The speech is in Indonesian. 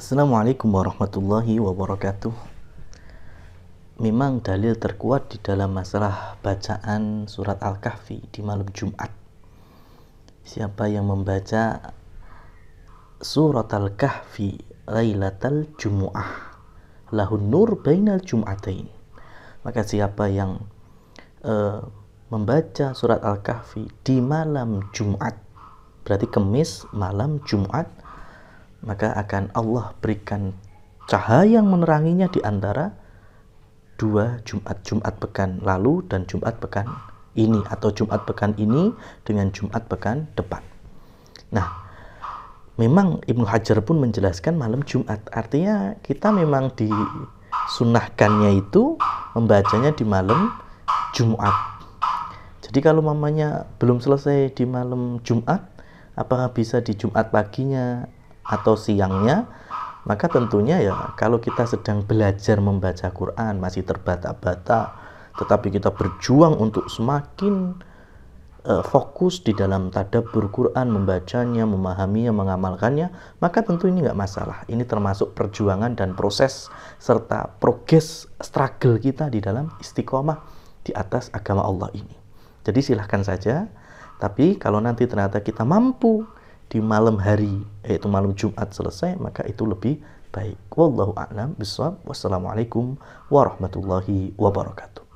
Assalamualaikum warahmatullahi wabarakatuh. Memang dalil terkuat di dalam masalah bacaan surat Al-Kahfi di malam Jumat. Siapa yang membaca surat Al-Kahfi Lailatul Jumu'ah lahun nur bainal Jum'atain. Maka siapa yang uh, membaca surat Al-Kahfi di malam Jumat, berarti kemis malam Jumat maka akan Allah berikan cahaya yang meneranginya di antara dua Jumat-Jumat pekan lalu dan Jumat pekan ini atau Jumat pekan ini dengan Jumat pekan depan. Nah, memang Ibnu Hajar pun menjelaskan malam Jumat. Artinya kita memang disunahkannya itu membacanya di malam Jumat. Jadi kalau mamanya belum selesai di malam Jumat, apakah bisa di Jumat paginya atau siangnya maka tentunya ya kalau kita sedang belajar membaca Quran masih terbata-bata tetapi kita berjuang untuk semakin uh, fokus di dalam tadabbur Quran membacanya memahaminya mengamalkannya maka tentu ini nggak masalah ini termasuk perjuangan dan proses serta progres struggle kita di dalam istiqomah di atas agama Allah ini jadi silahkan saja tapi kalau nanti ternyata kita mampu di malam hari yaitu malam Jumat selesai maka itu lebih baik. Wallahu a'lam bishawab. Wassalamualaikum warahmatullahi wabarakatuh.